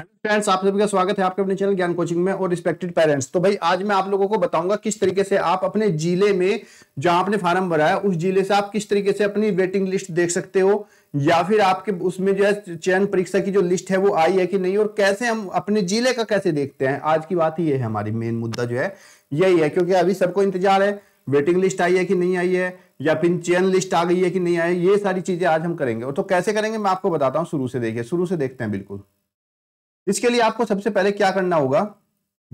friends आप सभी का स्वागत है आपके अपने चैनल ज्ञान कोचिंग में और रिस्पेक्टेड पेरेंट्स तो भाई आज मैं आप लोगों को बताऊंगा किस तरीके से आप अपने जिले में जहां आपने फार्म भरा है उस जिले से आप किस तरीके से अपनी वेटिंग लिस्ट देख सकते हो या फिर आपके उसमें जो है चयन परीक्षा की जो लिस्ट है वो आई है कि नहीं और कैसे हम अपने जिले का कैसे देखते हैं आज की बात ही ये है हमारी मेन मुद्दा जो है यही है क्योंकि अभी सबको इंतजार है वेटिंग लिस्ट आई है कि नहीं आई है या फिर चयन लिस्ट आ गई है कि नहीं आई ये सारी चीजें आज हम करेंगे और तो कैसे करेंगे मैं आपको बताता हूँ शुरू से देखिए शुरू से देखते हैं बिल्कुल इसके लिए आपको सबसे पहले क्या करना होगा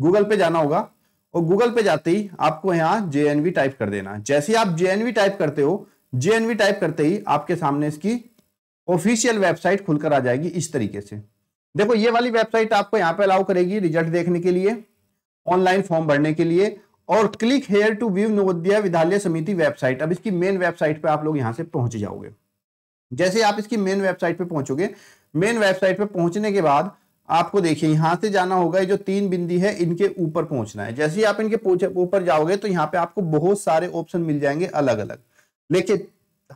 गूगल पे जाना होगा और गूगल पे जाते ही आपको यहाँ जे टाइप कर देना जैसे आप जे टाइप करते हो जे टाइप करते ही आपके सामने इसकी ऑफिशियल वेबसाइट खुलकर आ जाएगी इस तरीके से देखो ये वाली वेबसाइट आपको यहाँ पे अलाउ करेगी रिजल्ट देखने के लिए ऑनलाइन फॉर्म भरने के लिए और click here to view Navodaya Vidyalaya Samiti website अब इसकी मेन वेबसाइट पे आप लोग यहाँ से पहुंच जाओगे जैसे आप इसकी मेन वेबसाइट पे पहुंचोगे मेन वेबसाइट पे पहुंचने के बाद आपको देखिए यहां से जाना होगा जो तीन बिंदी है इनके ऊपर पहुंचना है जैसे ही आप इनके ऊपर जाओगे तो यहाँ पे आपको बहुत सारे ऑप्शन मिल जाएंगे अलग अलग लेकिन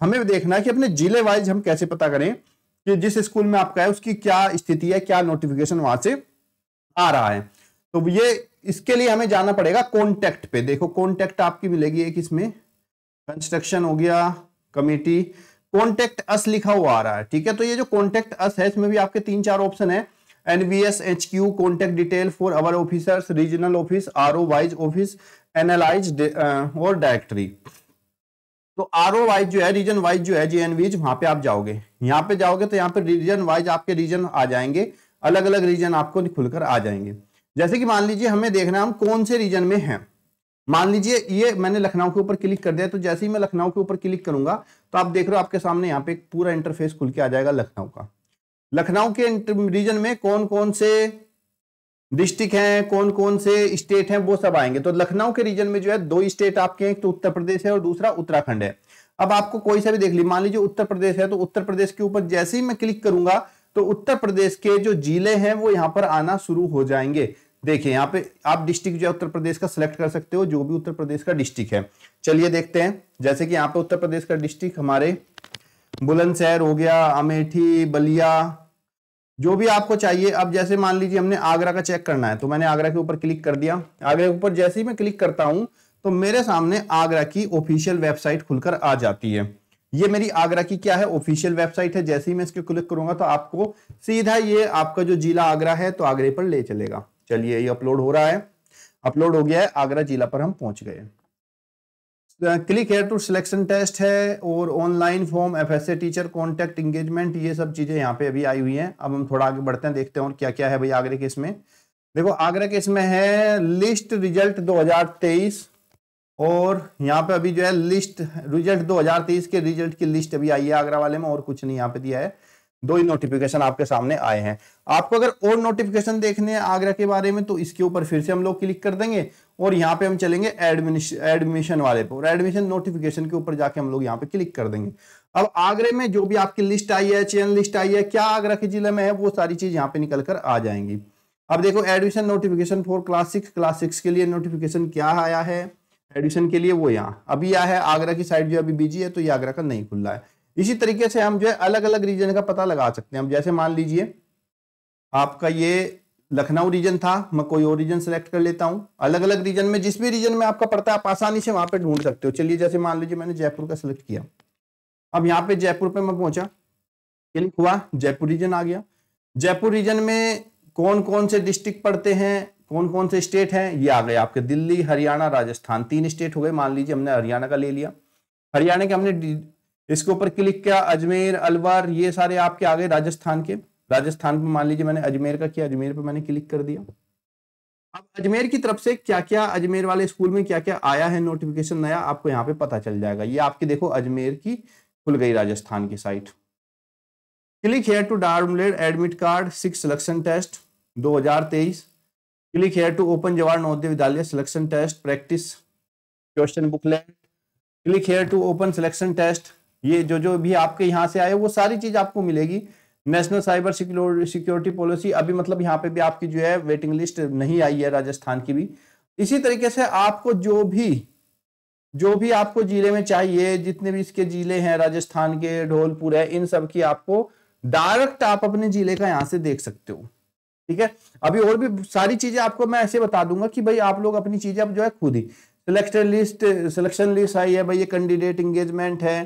हमें देखना है कि अपने जिले वाइज हम कैसे पता करें कि जिस स्कूल में आपका है उसकी क्या स्थिति है क्या नोटिफिकेशन वहां से आ रहा है तो ये इसके लिए हमें जाना पड़ेगा कॉन्टेक्ट पे देखो कॉन्टेक्ट आपकी मिलेगी एक इसमें कंस्ट्रक्शन हो गया कमेटी कॉन्टेक्ट अस लिखा हुआ आ रहा है ठीक है तो ये जो कॉन्टेक्ट अस है इसमें भी आपके तीन चार ऑप्शन है NVS H Q contact detail for our officers regional office R wise office analyse और डायरेक्टरी तो आर वाइज जो है रीजन वाइज जो है जी वहां पे आप जाओगे यहाँ पे जाओगे तो यहाँ पे रीजन वाइज आपके रीजन आ जाएंगे अलग अलग रीजन आपको खुलकर आ जाएंगे जैसे कि मान लीजिए हमें देखना हम कौन से रीजन में हैं मान लीजिए ये मैंने लखनऊ के ऊपर क्लिक कर दिया तो जैसे ही मैं लखनऊ के ऊपर क्लिक करूंगा तो आप देख रहे हो आपके सामने यहाँ पे पूरा इंटरफेस खुल के आ जाएगा लखनऊ का लखनऊ के रीजन में कौन कौन से डिस्ट्रिक्ट हैं कौन कौन से स्टेट हैं वो सब आएंगे तो लखनऊ के रीजन में जो है दो स्टेट आपके एक तो उत्तर प्रदेश है और दूसरा उत्तराखंड है अब आपको कोई सा भी देख ली मान लीजिए उत्तर प्रदेश है तो उत्तर प्रदेश के ऊपर जैसे ही मैं क्लिक करूंगा तो उत्तर प्रदेश के जो जिले हैं वो यहाँ पर आना शुरू हो जाएंगे देखिए यहाँ पे आप डिस्ट्रिक्ट जो है उत्तर प्रदेश का सिलेक्ट कर सकते हो जो भी उत्तर प्रदेश का डिस्ट्रिक्ट है चलिए देखते हैं जैसे कि यहाँ पे उत्तर प्रदेश का डिस्ट्रिक्ट हमारे बुलंदशहर हो गया अमेठी बलिया जो भी आपको चाहिए अब जैसे मान लीजिए हमने आगरा का चेक करना है तो मैंने आगरा के ऊपर क्लिक कर दिया आगरा के ऊपर जैसे ही मैं क्लिक करता हूं तो मेरे सामने आगरा की ऑफिशियल वेबसाइट खुलकर आ जाती है ये मेरी आगरा की क्या है ऑफिशियल वेबसाइट है जैसे ही मैं इसके क्लिक करूंगा तो आपको सीधा ये आपका जो जिला आगरा है तो आगरे पर ले चलेगा चलिए ये अपलोड हो रहा है अपलोड हो गया है आगरा जिला पर हम पहुंच गए click here to selection test है और online form F S A teacher contact engagement ये सब चीज़ें यहाँ पे अभी आई हुई हैं अब हम थोड़ा आगे बढ़ते हैं देखते हैं और क्या क्या है भाई आगरा के इसमें देखो आगरा के इसमें है लिस्ट रिजल्ट 2023 और यहाँ पे अभी जो है लिस्ट रिजल्ट 2023 के रिजल्ट की लिस्ट अभी आई है आगरा वाले में और कुछ नहीं यहाँ पे दिया है दो ही नोटिफिकेशन आपके सामने आए हैं आपको अगर और नोटिफिकेशन देखने हैं आगरा के बारे में तो इसके ऊपर फिर से हम लोग क्लिक कर देंगे और यहाँ पे हम चलेंगे एडमिशन वाले पे और एडमिशन नोटिफिकेशन के ऊपर जाके हम लोग यहाँ पे क्लिक कर देंगे अब आगरे में जो भी आपकी लिस्ट आई है चयन लिस्ट आई है क्या आगरा के जिले में है वो सारी चीज यहाँ पे निकल कर आ जाएंगी अब देखो admission notification for class six class six के लिए नोटिफिकेशन क्या आया है एडमिशन के लिए वो यहाँ अभी यह है आगरा की साइड जो अभी बिजी है तो ये आगरा का नहीं खुल रहा है इसी तरीके से हम जो है अलग अलग रीजन का पता लगा सकते हैं हम जैसे मान लीजिए आपका ये लखनऊ रीजन था मैं कोई और रीजन सेलेक्ट कर लेता हूँ अलग अलग रीजन में जिस भी रीजन में आपका पड़ता है आप आसानी से वहां पे ढूंढ सकते हो चलिए जैसे मान लीजिए मैंने जयपुर का सिलेक्ट किया अब यहाँ पे जयपुर पे मैं पहुंचा क्लिक हुआ जयपुर रीजन आ गया जयपुर रीजन में कौन कौन से डिस्ट्रिक्ट पड़ते हैं कौन कौन से स्टेट हैं ये आ गए आपके दिल्ली हरियाणा राजस्थान तीन स्टेट हो गए मान लीजिए हमने हरियाणा का ले लिया हरियाणा के हमने इसके ऊपर क्लिक किया अजमेर अलवर ये सारे आपके आ गए राजस्थान के राजस्थान पर मान लीजिए मैंने अजमेर का किया अजमेर पर मैंने क्लिक कर दिया अब अजमेर की तरफ से क्या क्या अजमेर वाले स्कूल में क्या क्या आया है नोटिफिकेशन नया आपको यहाँ पे पता चल जाएगा ये आपके देखो अजमेर की खुल गई राजस्थान की साइट क्लिक हेयर टू डारेड admit card six selection test 2023 click here to open Jawahar Navodaya Vidyalaya selection test practice question booklet click here to open selection test ये जो जो भी आपके यहाँ से आए वो सारी चीज आपको मिलेगी नेशनल साइबर सिक्योरिटी पॉलिसी अभी मतलब यहाँ पे भी आपकी जो है वेटिंग लिस्ट नहीं आई है राजस्थान की भी इसी तरीके से आपको जो भी जो भी आपको जिले में चाहिए जितने भी इसके जिले हैं राजस्थान के ढोलपुर है इन सब की आपको डायरेक्ट आप अपने जिले का यहाँ से देख सकते हो ठीक है अभी और भी सारी चीजें आपको मैं ऐसे बता दूंगा कि भाई आप लोग अपनी चीजें अब जो है खुद ही सिलेक्शन लिस्ट सिलेक्शन लिस्ट आई है भाई ये कैंडिडेट इंगेजमेंट है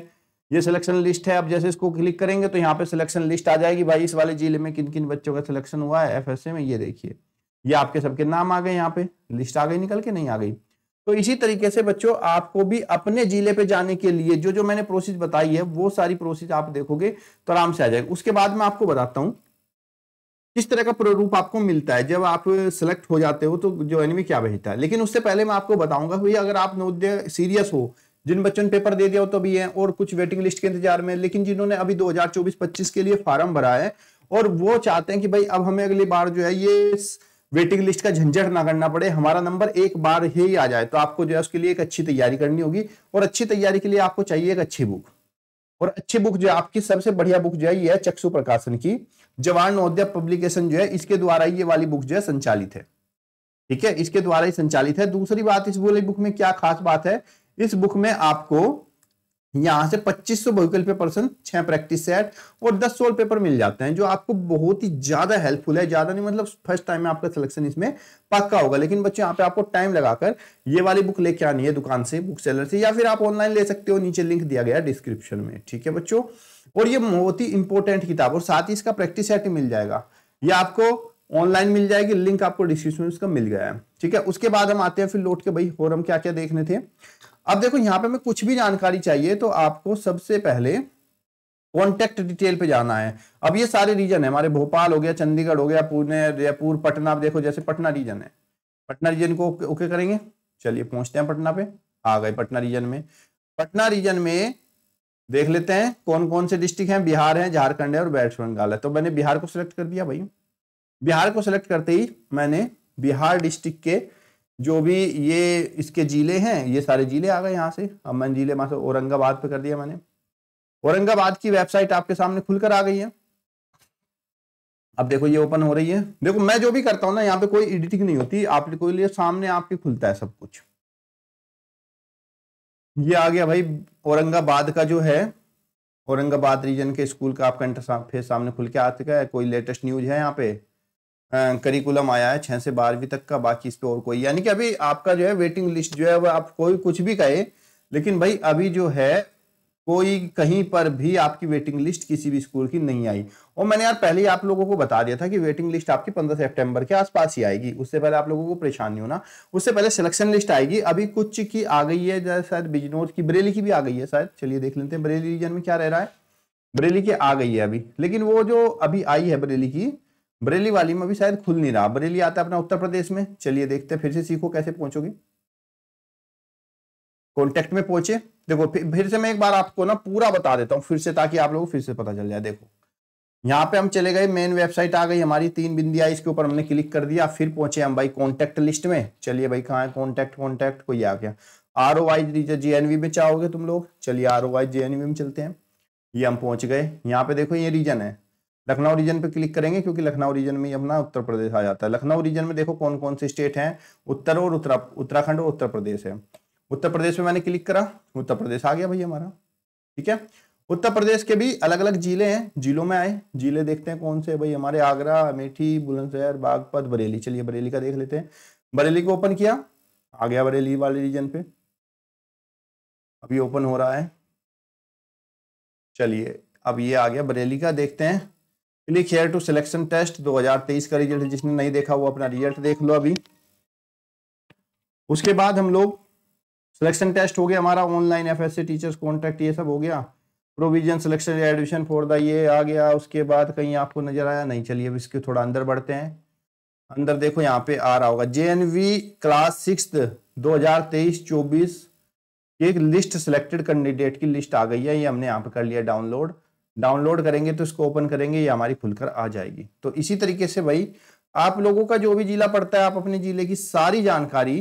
ये सिलेक्शन लिस्ट है अब जैसे इसको क्लिक करेंगे तो यहाँ पे सिलेक्शन लिस्ट आ जाएगी भाई इस वाले जिले में किन किन बच्चों का सिलेक्शन हुआ है एफ में ये देखिए ये आपके सबके नाम आ गए यहाँ पे लिस्ट आ गई निकल के नहीं आ गई तो इसी तरीके से बच्चों आपको भी अपने जिले पे जाने के लिए जो जो मैंने प्रोसेस बताई है वो सारी प्रोसेस आप देखोगे तो आराम से आ जाएगा उसके बाद मैं आपको बताता हूँ किस तरह का प्रारूप आपको मिलता है जब आप सिलेक्ट हो जाते हो तो जो एनिमी क्या भेजता है लेकिन उससे पहले मैं आपको बताऊंगा भैया अगर आप नवोदय सीरियस हो जिन बच्चों ने पेपर दे दिया हो तो भी है और कुछ वेटिंग लिस्ट के इंतजार में लेकिन जिन्होंने अभी दो हजार के लिए फार्म भरा है और वो चाहते हैं कि भाई अब हमें अगली बार जो है ये वेटिंग लिस्ट का झंझट ना करना पड़े हमारा नंबर एक बार ही आ जाए तो आपको जो है उसके लिए एक अच्छी तैयारी करनी होगी और अच्छी तैयारी के लिए आपको चाहिए एक अच्छी बुक और अच्छी बुक जो है आपकी सबसे बढ़िया बुक जो है ये है चक्षु प्रकाशन की जवान नवोदय पब्लिकेशन जो है इसके द्वारा ये वाली बुक जो है संचालित है ठीक है इसके द्वारा ही संचालित है दूसरी बात इस वाली बुक में क्या खास बात है इस बुक में आपको यहां से 2500 सौ पे पर्सन छह प्रैक्टिस सेट और 10 सोल पेपर मिल जाते हैं जो आपको बहुत ही ज्यादा हेल्पफुल है ज्यादा नहीं मतलब फर्स्ट टाइम में आपका सिलेक्शन इसमें पक्का होगा लेकिन बच्चे यहाँ पे आपको टाइम लगाकर ये वाली बुक लेके आनी है दुकान से बुक सेलर से या फिर आप ऑनलाइन ले सकते हो नीचे लिंक दिया गया डिस्क्रिप्शन में ठीक है बच्चों और ये बहुत ही इंपॉर्टेंट किताब और साथ ही इसका प्रैक्टिस सेट मिल जाएगा ये आपको ऑनलाइन मिल जाएगी लिंक आपको डिस्क्रिप्शन में उसका मिल गया है ठीक है उसके बाद हम आते हैं फिर लौट के भाई और हम क्या क्या देखने थे अब देखो यहां पे मैं कुछ भी जानकारी चाहिए तो आपको सबसे पहले कॉन्टेक्ट डिटेल पे जाना है अब ये सारे रीजन है हमारे भोपाल हो गया चंडीगढ़ हो गया पुणे जयपुर पटना देखो जैसे पटना रीजन है पटना रीजन को ओके करेंगे चलिए पहुंचते हैं पटना पे आ गए पटना रीजन में पटना रीजन में देख लेते हैं कौन कौन से डिस्ट्रिक्ट हैं बिहार है झारखंड है और वेस्ट बंगाल है तो मैंने बिहार को सिलेक्ट कर दिया भाई बिहार को सिलेक्ट करते ही मैंने बिहार डिस्ट्रिक्ट के जो भी ये इसके जिले हैं ये सारे जिले आ गए यहाँ से अब मैंने जिले वहाँ से औरंगाबाद पे कर दिया मैंने औरंगाबाद की वेबसाइट आपके सामने खुलकर आ गई है अब देखो ये ओपन हो रही है देखो मैं जो भी करता हूँ ना यहाँ पे कोई एडिटिंग नहीं होती आपके लिए सामने आपके खुलता है सब कुछ ये आ गया भाई औरंगाबाद का जो है औरंगाबाद रीजन के स्कूल का आपका इंटरफेस सामने खुल के आ चुका है कोई लेटेस्ट न्यूज है यहाँ पे करिकुलम आया है छः से बारहवीं तक का बाकी इस पर और कोई यानी कि अभी आपका जो है वेटिंग लिस्ट जो है वह आप कोई कुछ भी कहे लेकिन भाई अभी जो है कोई कहीं पर भी आपकी वेटिंग लिस्ट किसी भी स्कूल की नहीं आई और मैंने यार पहले ही आप लोगों को बता दिया था कि वेटिंग लिस्ट आपकी 15 सितंबर के आसपास ही आएगी उससे पहले आप लोगों को परेशान नहीं होना उससे पहले सिलेक्शन लिस्ट आएगी अभी कुछ की आ गई है शायद बिजनौर की बरेली की भी आ गई है शायद चलिए देख लेते हैं बरेली रीजन में क्या रह रहा है बरेली की आ गई है अभी लेकिन वो जो अभी आई है बरेली की बरेली वाली में भी शायद खुल नहीं रहा बरेली आता है अपना उत्तर प्रदेश में चलिए देखते हैं फिर से सीखो कैसे पहुंचोगे कॉन्टेक्ट में पहुंचे देखो फिर, से मैं एक बार आपको ना पूरा बता देता हूँ फिर से ताकि आप लोगों को फिर से पता चल जाए देखो यहाँ पे हम चले गए मेन वेबसाइट आ गई हमारी तीन बिंदिया इसके ऊपर हमने क्लिक कर दिया फिर पहुंचे हम भाई कॉन्टैक्ट लिस्ट में चलिए भाई कहाँ है कॉन्टैक्ट कॉन्टैक्ट कोई आ गया आर ओ वाई वी में चाहोगे तुम लोग चलिए आर ओ वाई वी में चलते हैं ये हम पहुंच गए यहाँ पे देखो ये रीजन है लखनऊ रीजन पे क्लिक करेंगे क्योंकि लखनऊ रीजन में अपना उत्तर प्रदेश आ जाता है लखनऊ रीजन में देखो कौन कौन से स्टेट हैं उत्तर और उत्तरा उत्तराखंड और उत्तर प्रदेश है उत्तर प्रदेश में मैंने क्लिक करा उत्तर प्रदेश आ गया भाई हमारा ठीक है उत्तर प्रदेश के भी अलग अलग जिले हैं जिलों में आए जिले देखते हैं कौन से भाई हमारे आगरा अमेठी बुलंदशहर बागपत बरेली चलिए बरेली का देख लेते हैं बरेली को ओपन किया आ गया बरेली वाले रीजन पे अभी ओपन हो रहा है चलिए अब ये आ गया बरेली का देखते हैं click here to selection test 2023 का रिजल्ट जिसने नहीं देखा वो अपना रिजल्ट देख लो अभी उसके बाद हम लोग सिलेक्शन टेस्ट हो गया हमारा online F S teachers contract ये सब हो गया provision selection admission for the ये आ गया उसके बाद कहीं आपको नजर आया नहीं चलिए अब इसके थोड़ा अंदर बढ़ते हैं अंदर देखो यहाँ पे आ रहा होगा जे क्लास सिक्स दो हजार तेईस एक लिस्ट सिलेक्टेड कैंडिडेट की लिस्ट आ गई है ये हमने यहाँ पे कर लिया डाउनलोड डाउनलोड करेंगे तो इसको ओपन करेंगे ये हमारी खुलकर आ जाएगी तो इसी तरीके से भाई आप लोगों का जो भी जिला पड़ता है आप अपने जिले की सारी जानकारी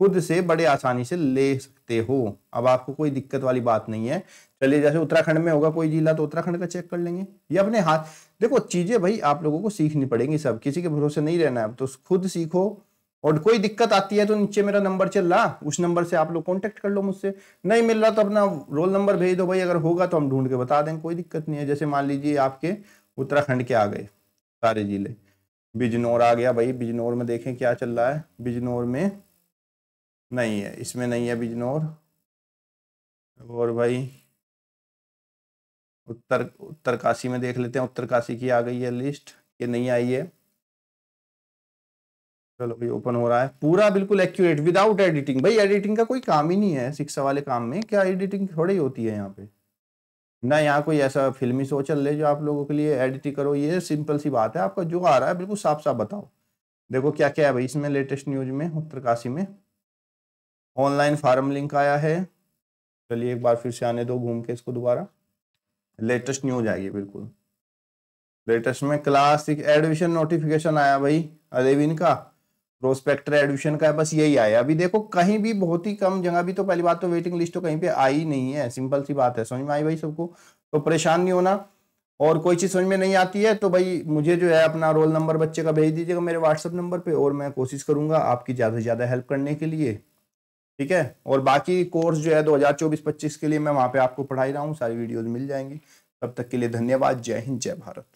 खुद से बड़े आसानी से ले सकते हो अब आपको कोई दिक्कत वाली बात नहीं है चलिए जैसे उत्तराखंड में होगा कोई जिला तो उत्तराखंड का चेक कर लेंगे या अपने हाथ देखो चीजें भाई आप लोगों को सीखनी पड़ेंगी सब किसी के भरोसे नहीं रहना है अब तो खुद सीखो और कोई दिक्कत आती है तो नीचे मेरा नंबर चल रहा उस नंबर से आप लोग कांटेक्ट कर लो मुझसे नहीं मिल रहा तो अपना रोल नंबर भेज दो भाई अगर होगा तो हम ढूंढ के बता दें कोई दिक्कत नहीं है जैसे मान लीजिए आपके उत्तराखंड के आ गए सारे जिले बिजनौर आ गया भाई बिजनौर में देखें क्या चल रहा है बिजनौर में नहीं है इसमें नहीं है बिजनौर और भाई उत्तर उत्तरकाशी में देख लेते हैं उत्तरकाशी की आ गई है लिस्ट ये नहीं आई है चलो भाई ओपन हो रहा है पूरा बिल्कुल एक्यूरेट विदाउट एडिटिंग भाई एडिटिंग का कोई काम ही नहीं है शिक्षा वाले काम में क्या एडिटिंग थोड़ी होती है यहाँ पे ना यहाँ कोई ऐसा फिल्मी शो चल रहे जो आप लोगों के लिए एडिटिंग करो ये सिंपल सी बात है आपका जो आ रहा है बिल्कुल साफ साफ बताओ देखो क्या क्या है भाई इसमें लेटेस्ट न्यूज में उत्तरकाशी में ऑनलाइन फार्म लिंक आया है चलिए एक बार फिर से आने दो घूम के इसको दोबारा लेटेस्ट न्यूज आएगी बिल्कुल लेटेस्ट में क्लास एडमिशन नोटिफिकेशन आया भाई अरेविन का प्रोस्पेक्टर एडमिशन का है बस यही आया अभी देखो कहीं भी बहुत ही कम जगह भी तो पहली बात तो वेटिंग लिस्ट तो कहीं पे आई नहीं है सिंपल सी बात है समझ में आई भाई सबको तो परेशान नहीं होना और कोई चीज़ समझ में नहीं आती है तो भाई मुझे जो है अपना रोल नंबर बच्चे का भेज दीजिएगा मेरे व्हाट्सअप नंबर पर और मैं कोशिश करूंगा आपकी ज़्यादा से ज़्यादा हेल्प करने के लिए ठीक है और बाकी कोर्स जो है दो हजार के लिए मैं वहाँ पे आपको पढ़ाई रहा हूँ सारी वीडियोज़ मिल जाएंगी तब तक के लिए धन्यवाद जय हिंद जय भारत